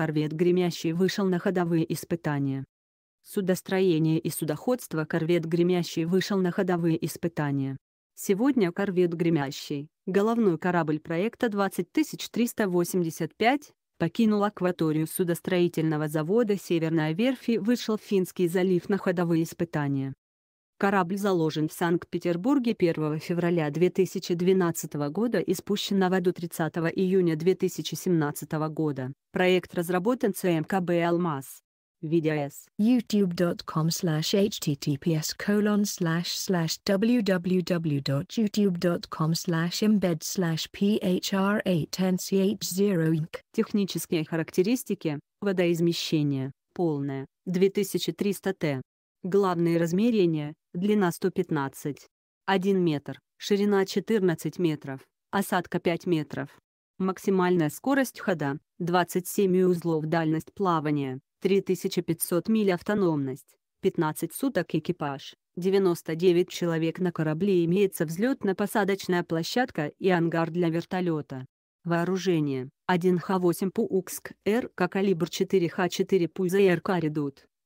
корвет «Гремящий» вышел на ходовые испытания. Судостроение и судоходство корвет «Гремящий» вышел на ходовые испытания. Сегодня корвет «Гремящий», головной корабль проекта 20385, покинул акваторию судостроительного завода Северная верфи и вышел в Финский залив на ходовые испытания. Корабль заложен в Санкт-Петербурге 1 февраля 2012 года и спущен на воду 30 июня 2017 года. Проект разработан ЦМКБ «Алмаз». VDS. youtube.com slash https colon slash slash www.youtube.com slash embed slash phr8nch0 inc. Технические характеристики, водоизмещение, полное, 2300 т, Главные размерения – длина 115, 1 метр, ширина 14 метров, осадка 5 метров. Максимальная скорость хода – 27 узлов дальность плавания, 3500 миль автономность, 15 суток экипаж, 99 человек на корабле имеется взлетно-посадочная площадка и ангар для вертолета. Вооружение – 1Х8 Пуукск Р, калибр 4Х4 Пуза РК Редут,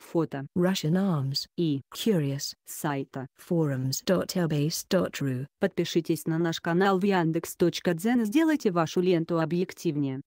Фото. Russian Arms и Curious. С сайта forums.elbase.ru Подпишитесь на наш канал в Яндекс.Дзен и сделайте вашу ленту объективнее.